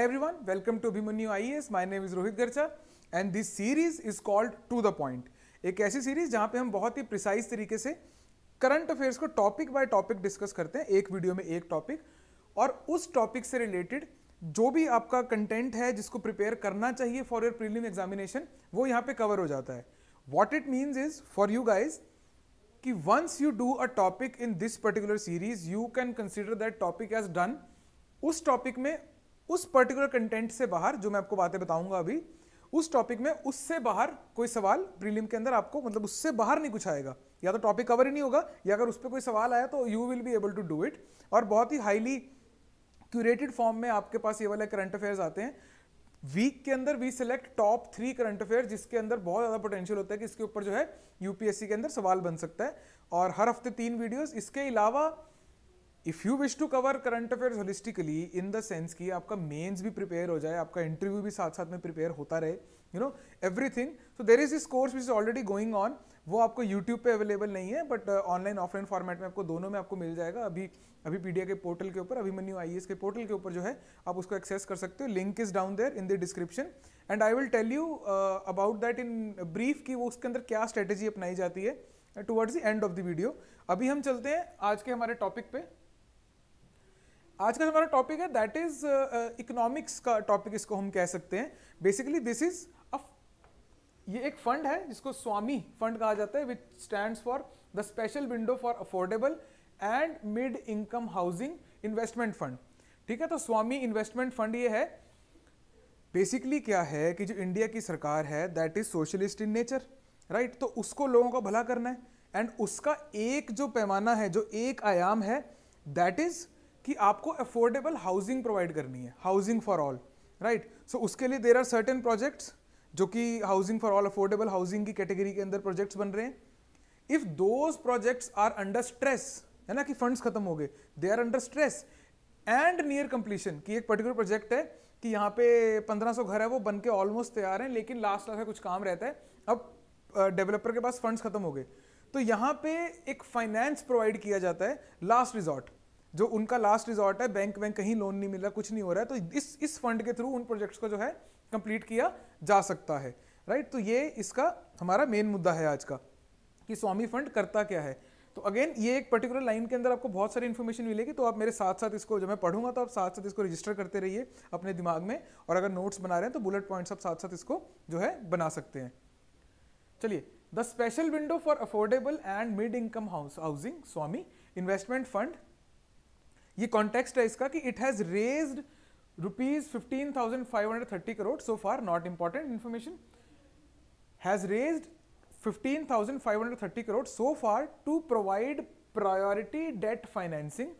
Hi everyone, welcome to Abhimanyu IES. My name is Rohit Garcha and this series is called To the Point. एक ऐसी series जहाँ पे हम बहुत ही precise तरीके से करंट अफेयर्स को टॉपिक बाय टॉपिक डिस्कस करते हैं एक वीडियो में एक टॉपिक और उस टॉपिक से रिलेटेड जो भी आपका कंटेंट है जिसको प्रिपेयर करना चाहिए फॉर योर प्रीलिम एग्जामिनेशन वो यहाँ पे कवर हो जाता है what it means is for you guys कि once you do a topic in this particular series you can consider that topic as done उस टॉपिक में उस पर्टिकुलर कंटेंट से बाहर जो मैं आपको बातें बताऊंगा अभी उस टॉपिक में उससे बाहर कोई सवाल प्रीलिम के अंदर आपको मतलब उससे बाहर नहीं कुछ आएगा या तो टॉपिक कवर ही नहीं होगा या अगर उस पर कोई सवाल आया तो you will be able to do it और बहुत ही हाईली क्यूरेटेड फॉर्म में आपके पास ये वाले करंट अफेयर्स आते हैं वीक के अंदर we select top three current affair जिसके अंदर बहुत ज़्यादा पोटेंशियल होता है कि इसके ऊपर जो है यूपीएससी के अंदर सवाल बन सकता है और हर हफ्ते तीन वीडियोस इसके अलावा if you wish to cover current affair holistically in the sense कि आपका मेन्स भी प्रिपेयर हो जाए आपका इंटरव्यू भी साथ साथ में प्रिपेयर होता रहे you know everything so there is this course which is already going on वो आपको यूट्यूब पे अवेलेबल नहीं है बट ऑनलाइन ऑफलाइन फॉर्मेट में आपको दोनों में आपको मिल जाएगा अभी अभी आई के पोर्टल के ऊपर अभी अभिमन्यू आई e के पोर्टल के ऊपर जो है आप उसको एक्सेस कर सकते हो link is down there in the description and I will tell you about that in brief कि वो उसके अंदर क्या स्ट्रेटेजी अपनाई जाती है towards the end of the video अभी हम चलते हैं आज के हमारे टॉपिक पे आज uh, uh, का हमारा टॉपिक है दैट इज इकोनॉमिक्स का टॉपिक इसको हम कह सकते हैं बेसिकली दिस इज ये एक फंड है जिसको स्वामी फंड कहा जाता है which stand for the special window for affordable and mid income housing investment fund ठीक है तो स्वामी इन्वेस्टमेंट फंड ये है बेसिकली क्या है कि जो इंडिया की सरकार है that is socialist in nature right तो उसको लोगों का भला करना है एंड उसका एक जो पैमाना है जो एक आयाम है दैट इज़ कि आपको अफोर्डेबल हाउसिंग प्रोवाइड करनी है housing for all right so उसके लिए देर आर सर्टेन प्रोजेक्ट्स जो कि housing for all affordable housing की कैटेगरी के अंदर प्रोजेक्ट्स बन रहे हैं if those projects are under stress है ना कि फंड्स खत्म हो गए they are under stress and near completion कि एक पर्टिकुलर प्रोजेक्ट है कि यहाँ पे 1500 घर है वो बन के ऑलमोस्ट तैयार हैं लेकिन लास्ट लास्ट कुछ काम रहता है अब डेवलपर के पास फंड्स खत्म हो गए तो यहाँ पे एक फाइनेंस प्रोवाइड किया जाता है लास्ट रिजॉर्ट जो उनका लास्ट रिजॉर्ट है बैंक वैंक कहीं लोन नहीं मिल रहा कुछ नहीं हो रहा है तो इस इस फंड के थ्रू उन प्रोजेक्ट्स को जो है कंप्लीट किया जा सकता है राइट तो ये इसका हमारा मेन मुद्दा है आज का कि स्वामी फंड करता क्या है तो अगेन ये एक पर्टिकुलर लाइन के अंदर आपको बहुत सारी इन्फॉर्मेशन मिलेगी तो आप मेरे साथ साथ इसको जब मैं पढ़ूंगा तो आप साथ साथ इसको रजिस्टर करते रहिए अपने दिमाग में और अगर नोट्स बना रहे हैं तो बुलेट पॉइंट्स आप साथ साथ इसको जो है बना सकते हैं चलिए the special window for affordable and mid income housing स्वामी इन्वेस्टमेंट फंड ये कॉन्टेक्स्ट है इसका कि it has raised rupees fifteen thousand five hundred thirty crore so far not important information has raised fifteen thousand five hundred thirty crore so far to provide priority debt financing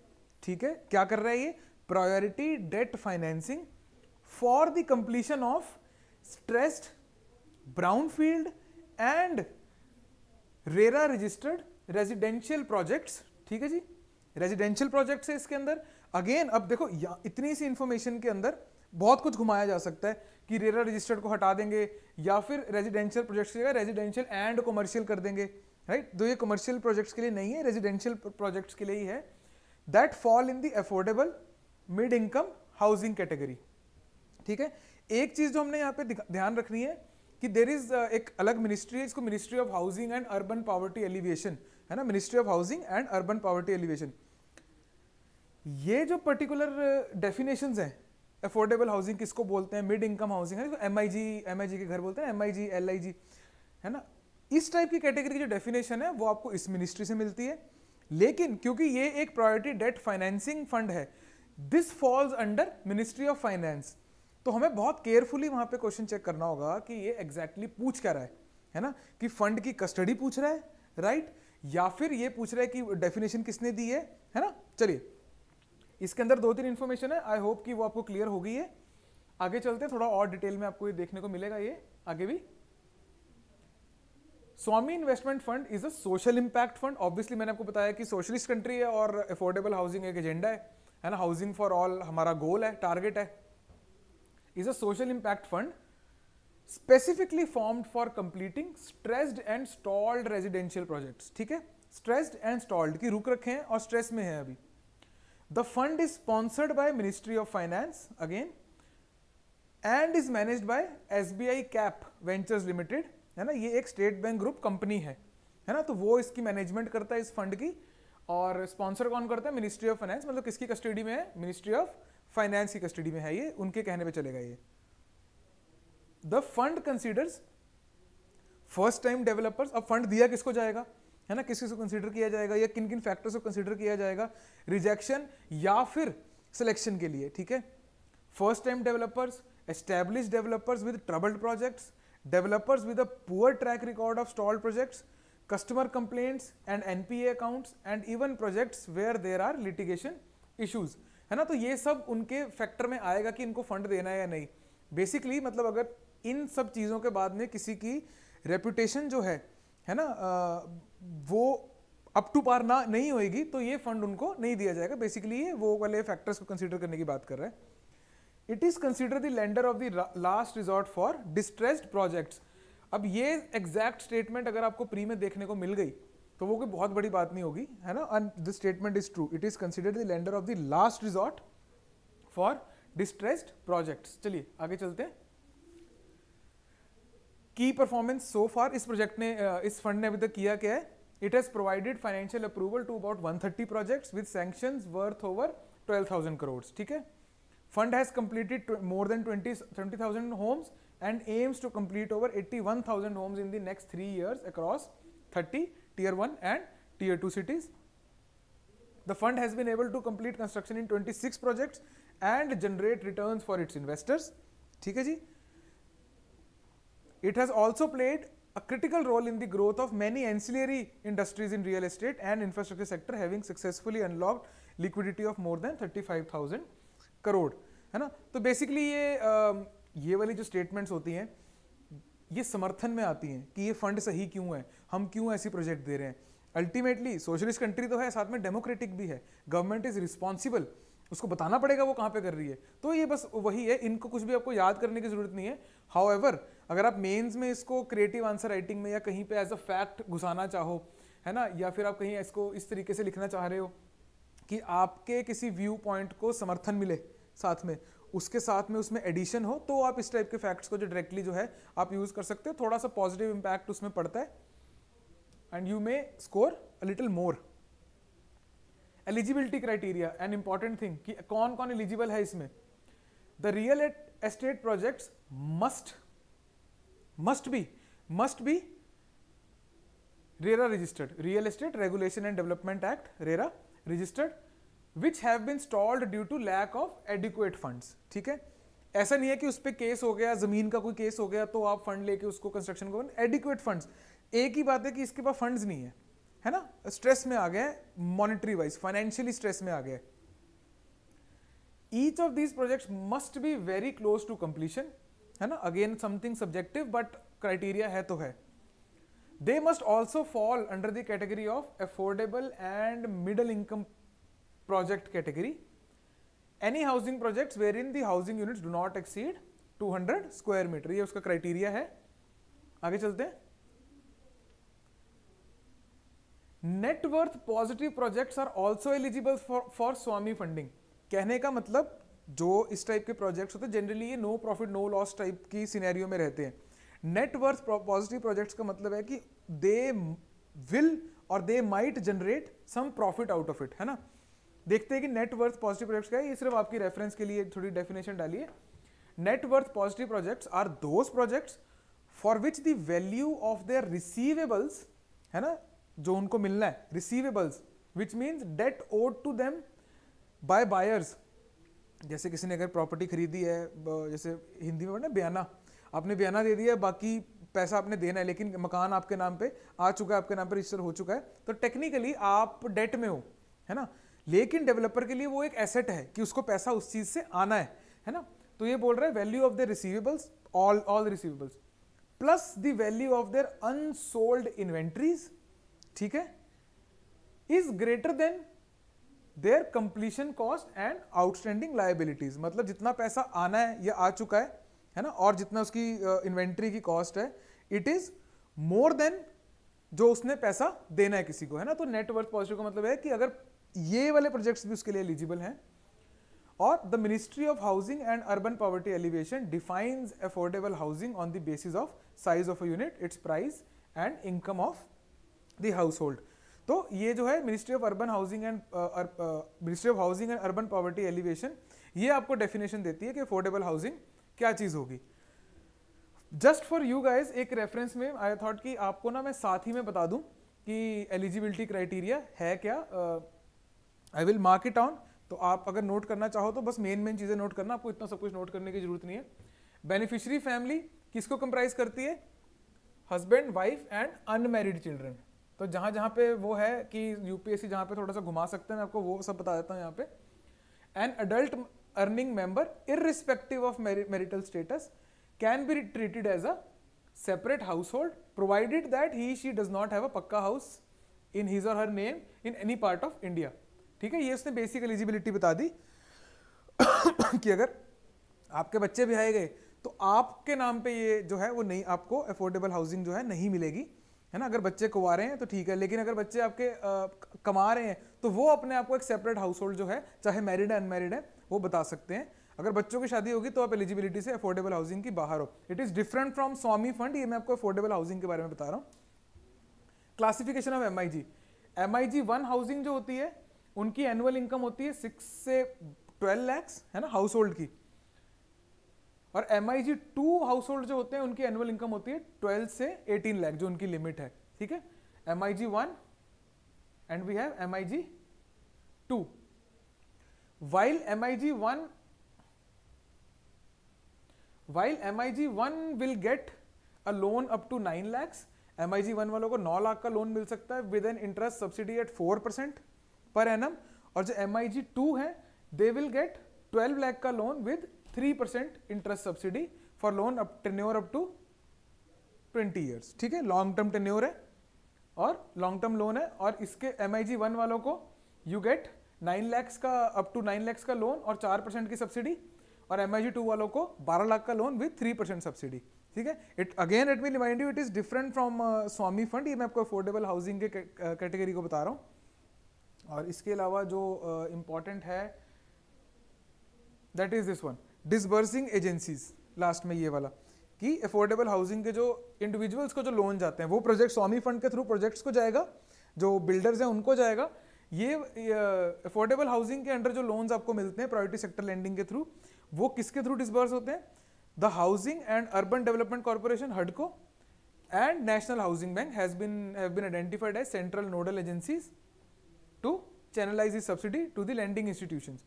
ठीक है क्या कर रहा है ये priority debt financing for the completion of stressed brownfield and RERA registered residential projects ठीक है जी residential project है इसके अंदर अगेन अब देखो इतनी सी इंफॉर्मेशन के अंदर बहुत कुछ घुमाया जा सकता है कि रेरा रजिस्टर्ड को हटा देंगे या फिर रेजिडेंशियल प्रोजेक्ट्स की जगह रेजिडेंशियल एंड कमर्शियल कर देंगे राइट तो ये कमर्शियल प्रोजेक्ट्स के लिए नहीं है रेजिडेंशियल प्रोजेक्ट्स के लिए ही है that fall in the affordable mid income housing category ठीक है एक चीज़ जो हमने यहाँ पे ध्यान रखनी है कि देर इज uh, एक अलग मिनिस्ट्री है इसको ministry of housing and urban poverty alleviation है ना ministry of housing and urban poverty alleviation ये जो पर्टिकुलर डेफिनेशंस uh, हैं अफोर्डेबल हाउसिंग किसको बोलते हैं मिड इनकम हाउसिंग है M I G M I G के घर बोलते हैं M I G L I जी है ना इस टाइप की कैटेगरी की जो डेफिनेशन है वो आपको इस मिनिस्ट्री से मिलती है लेकिन क्योंकि ये एक प्रायोरिटी डेट फाइनेंसिंग फंड है this falls under ministry of finance तो हमें बहुत केयरफुली वहां पे क्वेश्चन चेक करना होगा कि ये एग्जैक्टली exactly पूछ क्या रहा है है ना कि फंड की कस्टडी पूछ रहा है राइट या फिर ये पूछ रहा है कि डेफिनेशन किसने दी है है ना चलिए इसके अंदर दो तीन इन्फॉर्मेशन है आई होप कि वो आपको क्लियर हो गई है आगे चलते थोड़ा और डिटेल में आपको ये देखने को मिलेगा ये आगे भी स्वामी investment fund is a social impact fund obviously मैंने आपको बताया कि सोशलिस्ट कंट्री है और अफोर्डेबल हाउसिंग एक एजेंडा है है ना हाउसिंग फॉर ऑल हमारा गोल है टारगेट है is a social impact fund specifically formed for completing stressed and stalled residential projects ठीक है stressed and stalled की रुक रखे हैं और stress में हैं अभी the fund is sponsored by ministry of finance again and is managed by SBI cap ventures limited है ना ये एक स्टेट बैंक ग्रुप कंपनी है है ना तो वो इसकी मैनेजमेंट करता है इस फंड की और स्पॉन्सर कौन करता है मिनिस्ट्री ऑफ फाइनेंस मतलब किसकी कस्टडी में है मिनिस्ट्री ऑफ फाइनेंस की कस्टडी में है ये उनके कहने पे चलेगा ये the fund considers first time developers अब फंड दिया किसको जाएगा है ना किसी को कंसिडर किया जाएगा या किन किन फैक्टर्स को कंसिडर किया जाएगा रिजेक्शन या फिर सिलेक्शन के लिए ठीक है first time developers establish developers with troubled projects developers with a poor track record of stall projects customer complaints and NPA accounts and even projects where there are litigation issues है ना तो ये सब उनके फैक्टर में आएगा कि इनको फंड देना है या नहीं बेसिकली मतलब अगर इन सब चीज़ों के बाद में किसी की रेपुटेशन जो है है ना आ, वो अप टू पार ना नहीं होएगी तो ये फंड उनको नहीं दिया जाएगा बेसिकली ये वो वाले फैक्टर्स को कंसिडर करने की बात कर रहे हैं it is consider the lender of the last resort for distressed projects अब ये एग्जैक्ट स्टेटमेंट अगर आपको प्री में देखने को मिल गई तो वो कोई बहुत बड़ी बात नहीं होगी है ना and this statement is true it is considered the lender of the last resort for distressed project चलिए आगे चलते हैं की परफॉर्मेंस सो फार इस प्रोजेक्ट ने इस फंड ने अभी तक किया क्या है it has provided financial approval to about 130 project with sanction worth over twelve thousand crore ठीक है fund has completed more than twenty thousand homes and aims to complete over thousand homes in the next three years across thirty tier 1 and tier 2 cities. The fund has been able to complete construction in 26 projects and generate returns for its investors. It has also played a critical role in the growth of many ancillary industries in real estate and infrastructure sector having successfully unlocked liquidity of more than 35,000 crore. So basically, these um, statements. आ, ये ये समर्थन में आती हैं कि ये fund सही क्यों है हम क्यों ऐसी प्रोजेक्ट दे रहे हैं अल्टीमेटली सोशलिस्ट कंट्री तो है साथ में डेमोक्रेटिक भी है गवर्नमेंट इज़ रिस्पॉन्सिबल उसको बताना पड़ेगा वो कहाँ पे कर रही है तो ये बस वही है इनको कुछ भी आपको याद करने की ज़रूरत नहीं है हाउ अगर आप मेन्स में इसको क्रिएटिव आंसर राइटिंग में या कहीं पे एज अ फैक्ट घुसाना चाहो है ना या फिर आप कहीं इसको इस तरीके से लिखना चाह रहे हो कि आपके किसी व्यू पॉइंट को समर्थन मिले साथ में उसके साथ में उसमें एडिशन हो तो आप इस टाइप के फैक्ट्स को जो डायरेक्टली जो है आप यूज़ कर सकते हो थोड़ा सा पॉजिटिव इंपैक्ट उसमें पड़ता है and you may score a little more eligibility criteria an important thing कि कौन कौन एलिजिबल है इसमें the real estate project must must be must be RERA registered real estate regulation and development act RERA registered which have been stalled due to lack of adequate fund ठीक है ऐसा नहीं है कि उस पर केस हो गया जमीन का कोई केस हो गया तो आप फंड लेके उसको कंस्ट्रक्शन को एडिकुएट फंड एक ही बात है कि इसके पास फंड नहीं है है ना स्ट्रेस में आ गए मॉनिटरी वाइज फाइनेंशियली स्ट्रेस में आ गए each of these project must be very close to completion है ना again something subjective but criteria है तो है they must also fall under the category of affordable and middle income project category any housing projects wherein the housing units do not exceed 200 square meter ye uska criteria hai aage chalte hain net worth positive projects are also eligible for for swami funding kehne ka matlab जो इस type के projects होते हैं generally ये no profit no loss type की scenario में रहते हैं नेटवर्थ पॉजिटिव प्रोजेक्ट्स का मतलब है कि दे विल और they might generate some profit out of it है ना देखते हैं कि नेटवर्थ पॉजिटिव प्रोजेक्ट्स क्या है ये सिर्फ आपकी रेफरेंस के लिए थोड़ी डेफिनेशन डालिए net worth positive projects are those projects for which the value of their receivables है ना जो उनको मिलना है receivables which means debt owed to them by buyers जैसे किसी ने अगर प्रॉपर्टी खरीदी है जैसे हिंदी में ना बयाना आपने बयाना दे दिया बाकी पैसा आपने देना है लेकिन मकान आपके नाम पे आ चुका है आपके नाम पे रजिस्टर हो चुका है तो टेक्निकली आप डेट में हो है ना लेकिन डेवलपर के लिए वो एक एसेट है कि उसको पैसा उस चीज़ से आना है है ना तो ये बोल रहा है value of the receivables all all receivables plus the value of their unsold inventories ठीक है is greater than their completion cost and outstanding liabilities मतलब जितना पैसा आना है या आ चुका है है ना और जितना उसकी इन्वेंट्री uh, की कॉस्ट है इट इज मोर देन जो उसने पैसा देना है किसी को है ना तो नेटवर्थ पॉजिटिव का मतलब है कि अगर ये वाले प्रोजेक्ट्स भी उसके लिए एलिजिबल हैं और the ministry of housing and urban poverty alleviation defines affordable housing on the basis of size of a unit its price and income of the household तो ये जो है ministry of urban housing and ministry of housing and urban poverty alleviation ये आपको definition देती है कि affordable housing क्या चीज़ होगी जस्ट फॉर यू गाइज एक रेफरेंस में आई थॉट कि आपको ना मैं साथ ही में बता दूं कि एलिजिबिलिटी क्राइटेरिया है क्या uh, I will mark it on तो आप अगर नोट करना चाहो तो बस मेन मेन चीज़ें नोट करना आपको इतना सब कुछ नोट करने की जरूरत नहीं है बेनिफिशियरी फैमिली किसको कंप्राइज करती है husband wife and unmarried children तो जहां जहाँ पे वो है कि यूपीएससी जहाँ पे थोड़ा सा घुमा सकते हैं मैं आपको वो सब बता देता हूँ यहाँ पे an adult earning member irrespective of marital status can be treated as a separate household provided that he she does not have a pucca house in his और her name in any part of India ठीक है ये उसने basic eligibility बता दी कि अगर आपके बच्चे भी आए गए तो आपके नाम पे ये जो है वो नहीं आपको अफोर्डेबल हाउसिंग जो है नहीं मिलेगी है ना अगर बच्चे कुवा रहे हैं तो ठीक है लेकिन अगर बच्चे आपके आ, कमा रहे हैं तो वो अपने आप को एक सेपरेट हाउस होल्ड जो है चाहे मैरिड है अनमेरिड है वो बता सकते हैं अगर बच्चों की शादी होगी तो आप एलिजिबिलिटी से अफोर्डेबल हाउसिंग की बाहर हो it is different from Swamih fund ये मैं आपको अफोर्डेबल हाउसिंग के बारे में बता रहा हूँ classification of M I G M I G one housing जो होती है उनकी एनुअल इनकम होती है सिक्स से ट्वेल्व लैक्स है ना हाउस होल्ड की और M I G two household जो होते हैं उनकी एनुअल इनकम होती है ट्वेल्व से एटीन लैख जो उनकी लिमिट है ठीक है M I G one and we have M I G two while M I G one while M I G one will get a loan up to nine lakhs M I G one वालों को नौ लाख का loan मिल सकता है with an interest subsidy at four percent पर an और जो एम आई जी टू है दे विल गेट 12 लाख का loan with 3 percent interest subsidy for loan up tenure up to 20 years ठीक है लॉन्ग टर्म टेन्योर है और लॉन्ग टर्म लोन है और इसके एम आई जी वन वालों को यू गेट 9 लैक्स का अप टू 9 लैक्स का लोन और 4 परसेंट की सब्सिडी और एम आई जी टू वालों को 12 लाख का लोन विद 3 परसेंट सब्सिडी ठीक है it again it me remind you it is different from Swamih fund ये मैं आपको अफोर्डेबल हाउसिंग के कैटेगरी uh, को बता रहा हूँ और इसके अलावा जो इम्पोर्टेंट है that is this one disbursing agencies last में ये वाला कि अफोर्डेबल हाउसिंग के जो इंडिविजुअल्स को जो लोन जाते हैं वो प्रोजेक्ट स्वामी फंड के थ्रू प्रोजेक्ट्स को जाएगा जो बिल्डर्स हैं उनको जाएगा ये अफोर्डेबल हाउसिंग के अंडर जो लोन्स आपको मिलते हैं प्रायोरिटी सेक्टर लैंडिंग के थ्रू वो किसके थ्रू डिसबर्स होते हैं the housing and urban development corporation हडको and national housing bank has been have been identified as central nodal agencies channelise is subsidy to the lending institution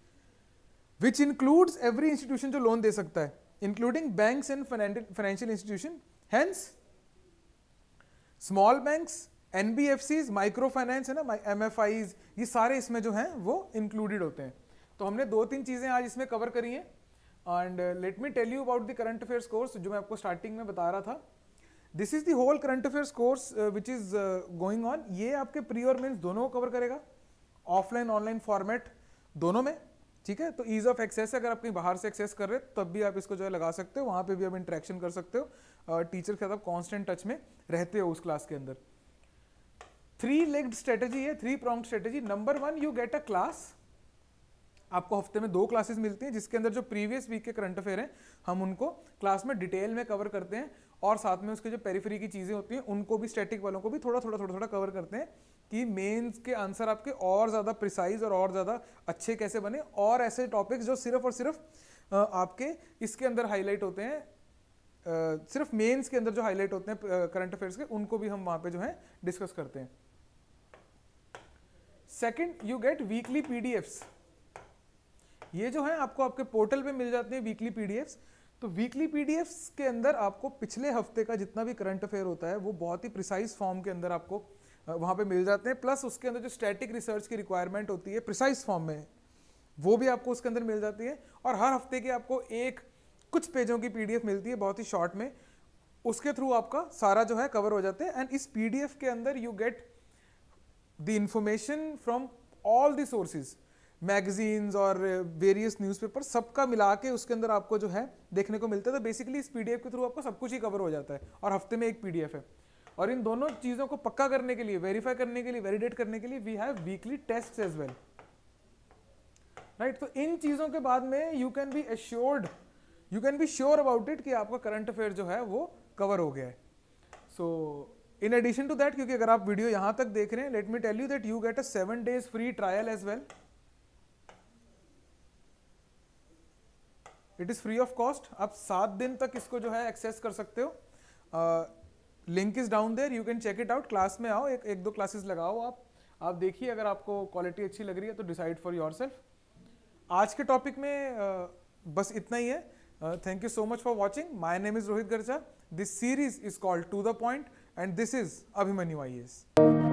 which includes every institution जो loan दे सकता है including banks and financial institution hence small banks N B F Cs micro finance है ना M F eyes ये सारे इसमें जो हैं वो इंक्लूडेड होते हैं तो हमने दो तीन चीज़ें आज इसमें कवर करी हैं and let me tell you about the current affairs course जो मैं आपको स्टार्टिंग में बता रहा था this is the whole current affairs course which is going on ये आपके प्री और मेन्स दोनों को कवर करेगा ऑफलाइन ऑनलाइन फॉर्मेट दोनों में ठीक है तो ईज ऑफ एक्सेस अगर आप कहीं बाहर से एक्सेस कर रहे हैं तब भी आप इसको जो है लगा सकते हो वहाँ पे भी आप इंटरेक्शन कर सकते हो टीचर के साथ आप कॉन्स्टेंट टच में रहते हो उस क्लास के अंदर थ्री लेग्ड स्ट्रेटेजी है three prong strategy number one you get a class आपको हफ्ते में दो क्लासेस मिलती हैं जिसके अंदर जो प्रीवियस वीक के करंट अफेयर हैं हम उनको क्लास में डिटेल में कवर करते हैं और साथ में उसके जो पेरीफ्री की चीज़ें होती हैं उनको भी स्टैटिक वालों को भी थोड़ा थोड़ा थोड़ा थोड़ा कवर करते हैं कि मेंस के आंसर आपके और ज़्यादा प्रिसाइज और और ज़्यादा अच्छे कैसे बने और ऐसे टॉपिक्स जो सिर्फ और सिर्फ आपके इसके अंदर हाईलाइट होते हैं सिर्फ मेंस के अंदर जो हाईलाइट होते हैं करंट अफेयर्स के उनको भी हम वहाँ पे जो है डिस्कस करते हैं second you get weekly PDFs ये जो है आपको आपके पोर्टल पे मिल जाते हैं वीकली पीडीएफ्स तो वीकली पीडीएफ के अंदर आपको पिछले हफ्ते का जितना भी करंट अफेयर होता है वो बहुत ही प्रिसाइज फॉर्म के अंदर आपको वहाँ पे मिल जाते हैं प्लस उसके अंदर जो स्टैटिक रिसर्च की रिक्वायरमेंट होती है प्रिसाइज फॉर्म में वो भी आपको उसके अंदर मिल जाती है और हर हफ्ते की आपको एक कुछ पेजों की पीडीएफ मिलती है बहुत ही शॉर्ट में उसके थ्रू आपका सारा जो है कवर हो जाता है एंड इस पीडीएफ के अंदर you get the information from all the sources magazines और वेरियस न्यूज़पेपर सबका मिला के उसके अंदर आपको जो है देखने को मिलता है तो बेसिकली इस पीडीएफ के थ्रू आपको सब कुछ ही कवर हो जाता है और हफ्ते में एक पीडीएफ है और इन दोनों चीज़ों को पक्का करने के लिए वेरीफाई करने के लिए वेरीडेट करने के लिए we have weekly test as well right तो इन चीज़ों के बाद में you can be assured you can be sure about it कि आपका करंट अफेयर जो है वो कवर हो गया है so in addition to that क्योंकि अगर आप वीडियो यहाँ तक देख रहे हैं let me tell you that you get a seven days free trial as well it is free of cost आप सात दिन तक इसको जो है एक्सेस कर सकते हो link is down there you can check it out class में आओ एक एक दो क्लासेस लगाओ आप आप देखिए अगर आपको क्वालिटी अच्छी लग रही है तो डिसाइड फॉर योर सेल्फ आज के टॉपिक में uh, बस इतना ही है thank you so much for watching my name is Rohit Garja this series is called to the point and this is Abhimanyu I